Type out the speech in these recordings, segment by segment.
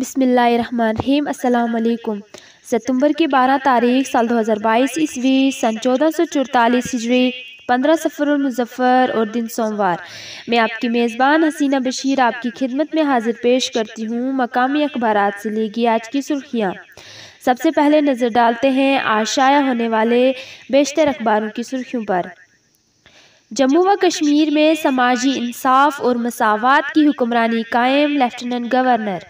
बिसमीम अल्लाम सितंबर की 12 तारीख साल 2022 ईस्वी सन चौदह सौ चौतालीस हिजरी पंद्रह सफ़र और दिन सोमवार मैं आपकी मेज़बान हसीना बशीर आपकी खिदमत में हाजिर पेश करती हूँ मकामी अखबार से लेगी आज की सुर्खियाँ सबसे पहले नज़र डालते हैं आज शाया होने वाले बेशतर अखबारों की सुर्खियों पर जम्मू व कश्मीर में समाजी इंसाफ और मसावत की हुक्मरानी कायम लेफ्टिनेंट गवर्नर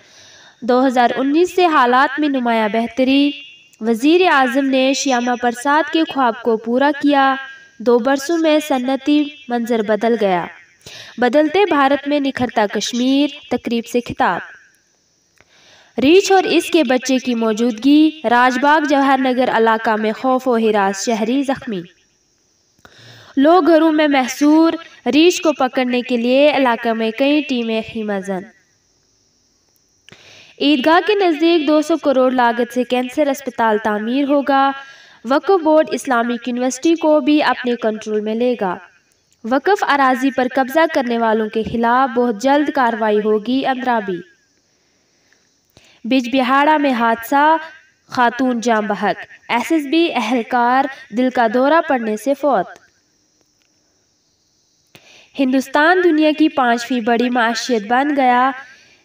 2019 से हालात में नुमाया बेहतरी वजीर अजम ने श्यामा प्रसाद के ख्वाब को पूरा किया दो बरसों में सन्नती मंजर बदल गया बदलते भारत में निखरता कश्मीर तकरीब से खिताब रीछ और इसके बच्चे की मौजूदगी राजबाग जवाहर नगर इलाका में खौफ और हिरास शहरी जख्मी लोग घरों में महसूर रीछ को पकड़ने के लिए इलाका में कई टीमें खीमाजन ईदगाह के नज़दीक 200 करोड़ लागत से कैंसर अस्पताल तामीर होगा वक्फ बोर्ड इस्लामिक यूनिवर्सिटी को भी अपने कंट्रोल में लेगा वक्फ अराजी पर कब्जा करने वालों के खिलाफ बहुत जल्द कार्रवाई होगी अंदराबी बिज बिहाड़ा में हादसा खातून जाम बहक एस एस बी अहलकार दिल का दौरा पड़ने से फौत हिंदुस्तान दुनिया की पांचवी बड़ी माशियत बन गया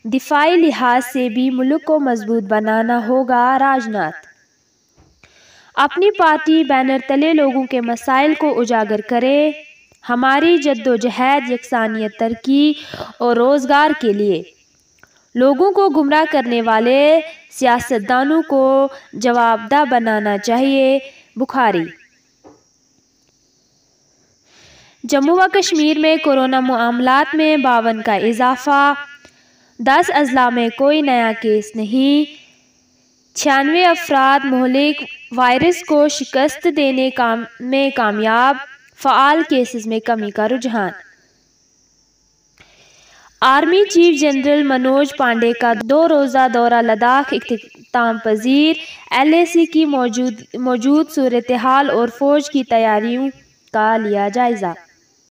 दिफाई लिहाज से भी मुल्क को मजबूत बनाना होगा राजनाथ अपनी पार्टी बैनर तले लोगों के मसाइल को उजागर करे हमारी जद्दोजहद यकसानियत तरक्की और रोज़गार के लिए लोगों को गुमराह करने वाले सियासतदानों को जवाबदा बनाना चाहिए बुखारी जम्मू व कश्मीर में कोरोना मामला में बावन का इजाफा दस अजला में कोई नया केस नहीं छियानवे अफराद महलिक वायरस को शिकस्त देने काम में कामयाब फ़ाल केसेस में कमी का रुझान army chief general Manoj Pande का दो रोज़ा दौरा लद्दाख अख्ताम पजीर एल ए सी की मौजूद मौजूद सूरत हाल और फ़ौज की तैयारियों का लिया जायज़ा